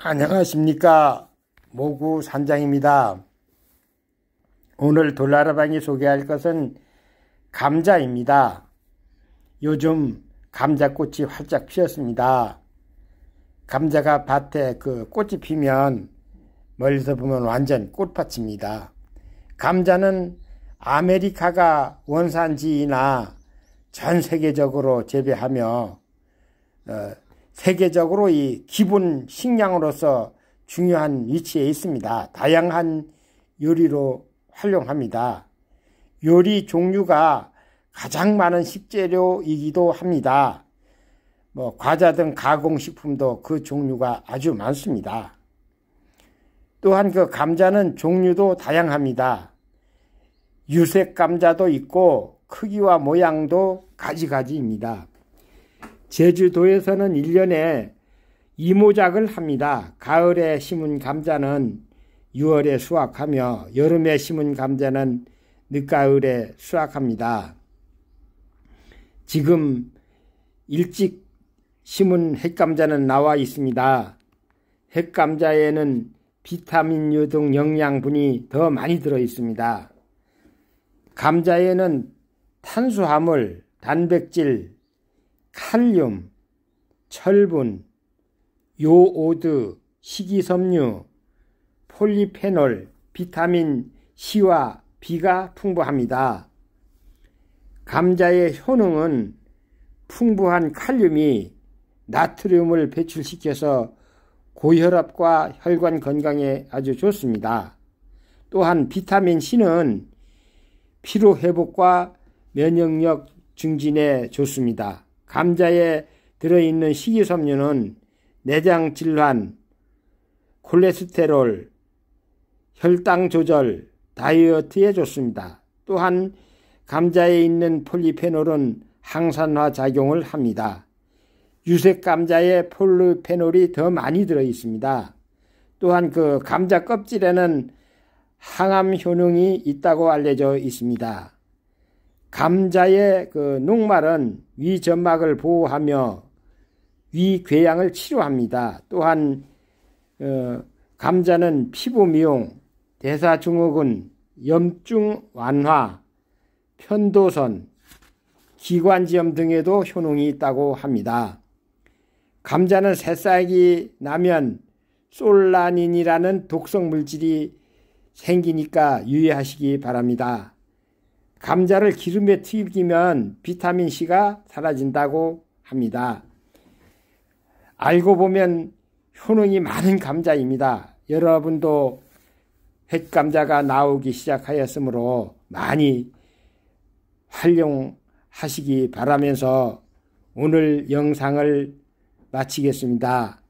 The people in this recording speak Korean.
안녕하십니까 모구 산장입니다. 오늘 돌나라방이 소개할 것은 감자입니다. 요즘 감자꽃이 활짝 피었습니다. 감자가 밭에 그 꽃이 피면 멀리서 보면 완전 꽃밭입니다. 감자는 아메리카가 원산지나 전 세계적으로 재배하며 어, 세계적으로 이 기본 식량으로서 중요한 위치에 있습니다. 다양한 요리로 활용합니다. 요리 종류가 가장 많은 식재료이기도 합니다. 뭐 과자 등 가공식품도 그 종류가 아주 많습니다. 또한 그 감자는 종류도 다양합니다. 유색 감자도 있고 크기와 모양도 가지가지입니다. 제주도에서는 1년에 이모작을 합니다. 가을에 심은 감자는 6월에 수확하며 여름에 심은 감자는 늦가을에 수확합니다. 지금 일찍 심은 핵감자는 나와 있습니다. 핵감자에는 비타민류 등 영양분이 더 많이 들어 있습니다. 감자에는 탄수화물, 단백질, 칼륨, 철분, 요오드, 식이섬유, 폴리페놀, 비타민 C와 B가 풍부합니다. 감자의 효능은 풍부한 칼륨이 나트륨을 배출시켜서 고혈압과 혈관 건강에 아주 좋습니다. 또한 비타민 C는 피로 회복과 면역력 증진에 좋습니다. 감자에 들어있는 식이섬유는 내장 질환, 콜레스테롤, 혈당 조절, 다이어트에 좋습니다. 또한 감자에 있는 폴리페놀은 항산화 작용을 합니다. 유색 감자에 폴리페놀이 더 많이 들어 있습니다. 또한 그 감자 껍질에는 항암 효능이 있다고 알려져 있습니다. 감자의 그 녹말은 위 점막을 보호하며 위 궤양을 치료합니다. 또한 어, 감자는 피부 미용, 대사증후군, 염증 완화, 편도선, 기관지염 등에도 효능이 있다고 합니다. 감자는 새싹이 나면 솔라닌이라는 독성 물질이 생기니까 유의하시기 바랍니다. 감자를 기름에 튀기면 비타민 C가 사라진다고 합니다. 알고 보면 효능이 많은 감자입니다. 여러분도 핵감자가 나오기 시작하였으므로 많이 활용하시기 바라면서 오늘 영상을 마치겠습니다.